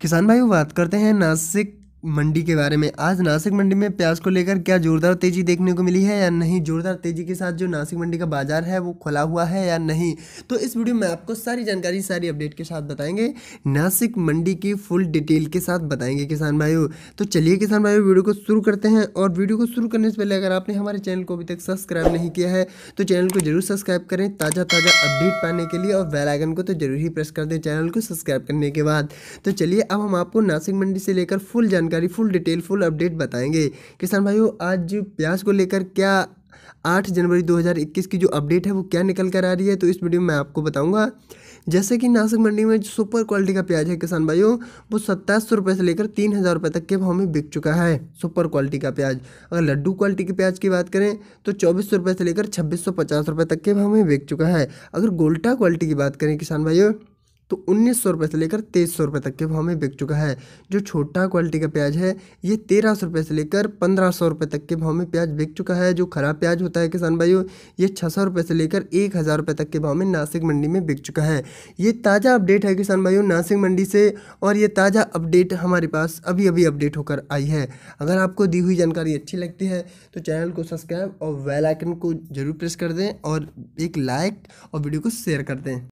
किसान भाइयों बात करते हैं नासिक मंडी के बारे में आज नासिक मंडी में प्याज को लेकर क्या जोरदार तेजी देखने को मिली है या नहीं जोरदार तेजी के साथ जो नासिक मंडी का बाजार है वो खुला हुआ है या नहीं तो इस वीडियो में आपको सारी जानकारी सारी अपडेट के साथ बताएंगे नासिक मंडी की फुल डिटेल के साथ बताएंगे किसान भाइयों तो चलिए किसान भाइयों वीडियो को शुरू करते हैं और वीडियो को शुरू करने से पहले अगर आपने हमारे चैनल को अभी तक सब्सक्राइब नहीं किया है तो चैनल को जरूर सब्सक्राइब करें ताज़ा ताज़ा अपडेट पाने के लिए और बेलाइकन को तो जरूर ही प्रेस कर दें चैनल को सब्सक्राइब करने के बाद तो चलिए अब हम आपको नासिक मंडी से लेकर फुल जानकारी जानकारी फुल डिटेल फुल अपडेट बताएंगे किसान भाइयों आज प्याज को लेकर क्या आठ जनवरी 2021 की जो अपडेट है वो क्या निकल कर आ रही है तो इस वीडियो में मैं आपको बताऊंगा जैसे कि नासिक मंडी में जो सुपर क्वालिटी का प्याज है किसान भाइयों वो सत्ताईस सौ रुपये से लेकर तीन हज़ार रुपये तक के भाव में बिक चुका है सुपर क्वालिटी का प्याज अगर लड्डू क्वालिटी के प्याज की बात करें तो चौबीस सौ रुपये से लेकर छब्बीस सौ पचास रुपये तक के भाव में बिक चुका है अगर गोल्टा क्वालिटी की बात करें किसान भाइयों तो उन्नीस सौ रुपये से लेकर तेईस सौ रुपये तक के भाव में बिक चुका है जो छोटा क्वालिटी का प्याज है ये तेरह सौ रुपये से लेकर पंद्रह सौ रुपये तक के भाव में प्याज बिक चुका है जो खराब प्याज होता है किसान भाइयों ये छः सौ रुपये से लेकर एक हज़ार रुपये तक के भाव में नासिक मंडी में बिक चुका है ये ताज़ा अपडेट है किसान भाइयों नासिक मंडी से और ये ताज़ा अपडेट हमारे पास अभी अभी अपडेट होकर आई है अगर आपको दी हुई जानकारी अच्छी लगती है तो चैनल को सब्सक्राइब और वेल आइकन को जरूर प्रेस कर दें और एक लाइक और वीडियो को शेयर कर दें